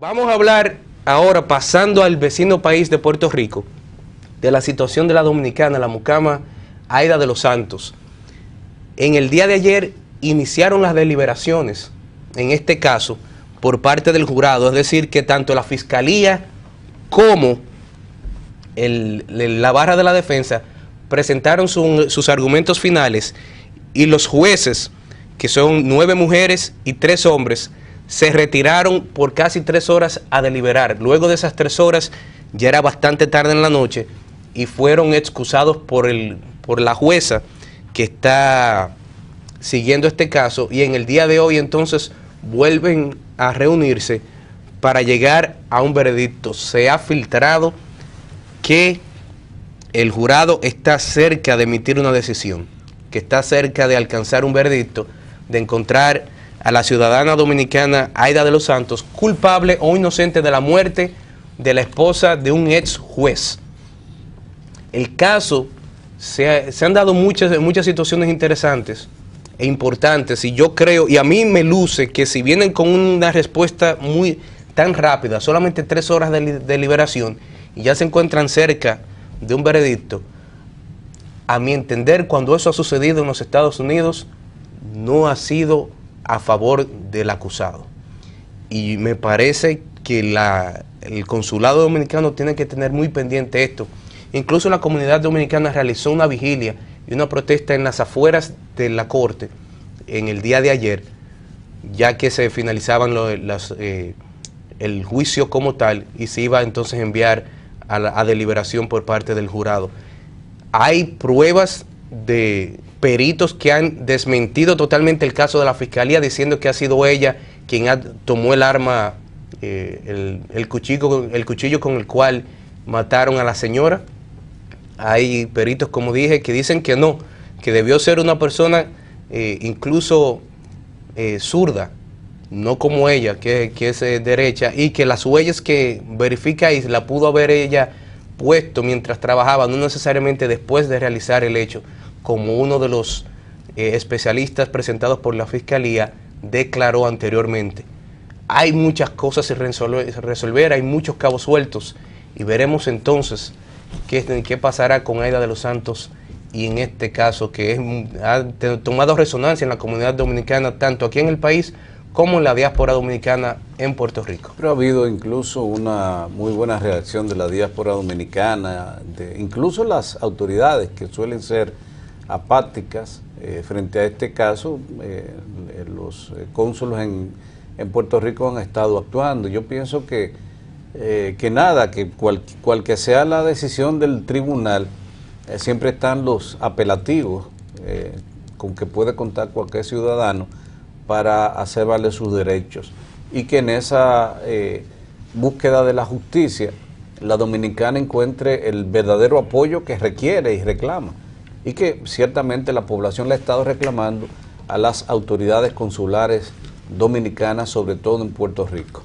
Vamos a hablar ahora, pasando al vecino país de Puerto Rico, de la situación de la dominicana, la mucama Aida de los Santos. En el día de ayer iniciaron las deliberaciones, en este caso, por parte del jurado, es decir, que tanto la fiscalía como la barra de la defensa presentaron sus argumentos finales y los jueces, que son nueve mujeres y tres hombres, se retiraron por casi tres horas a deliberar. Luego de esas tres horas, ya era bastante tarde en la noche, y fueron excusados por, por la jueza que está siguiendo este caso. Y en el día de hoy entonces vuelven a reunirse para llegar a un veredicto. Se ha filtrado que el jurado está cerca de emitir una decisión, que está cerca de alcanzar un veredicto, de encontrar a la ciudadana dominicana Aida de los Santos, culpable o inocente de la muerte de la esposa de un ex juez. El caso, se, han dado muchas, muchas situaciones interesantes e importantes y yo creo, y a mí me luce que si vienen con una respuesta muy tan rápida, solamente tres horas de liberación, y ya se encuentran cerca de un veredicto, a mi entender, cuando eso ha sucedido en los Estados Unidos, no ha sido a favor del acusado. Y me parece que la, el consulado dominicano tiene que tener muy pendiente esto. Incluso la comunidad dominicana realizó una vigilia y una protesta en las afueras de la corte en el día de ayer, ya que se finalizaban los, eh, el juicio como tal y se iba entonces a enviar a, la, a deliberación por parte del jurado. Hay pruebas de, peritos que han desmentido totalmente el caso de la fiscalía, diciendo que ha sido ella quien tomó el arma, eh, el, cuchillo, con el cual mataron a la señora. Hay peritos, como dije, que dicen que no, que debió ser una persona eh, incluso eh, zurda, no como ella, que, es derecha, y que las huellas que verifica y la pudo haber ella puesto mientras trabajaba, no necesariamente después de realizar el hecho como uno de los eh, especialistas presentados por la Fiscalía declaró anteriormente. Hay muchas cosas sin resolver, hay muchos cabos sueltos y veremos entonces qué, qué pasará con Aida de los Santos y en este caso que es, ha tomado resonancia en la comunidad dominicana, tanto aquí en el país como en la diáspora dominicana en Puerto Rico. Pero ha habido incluso una muy buena reacción de la diáspora dominicana, de, incluso las autoridades que suelen ser apáticas eh, frente a este caso. Eh, eh, los cónsulos en, en, Puerto Rico han estado actuando. Yo pienso que, que nada, que cual, cual, que sea la decisión del tribunal, siempre están los apelativos con que puede contar cualquier ciudadano para hacer valer sus derechos. Y que en esa búsqueda de la justicia, la dominicana encuentre el verdadero apoyo que requiere y reclama y que ciertamente la población la ha estado reclamando a las autoridades consulares dominicanas, sobre todo en Puerto Rico.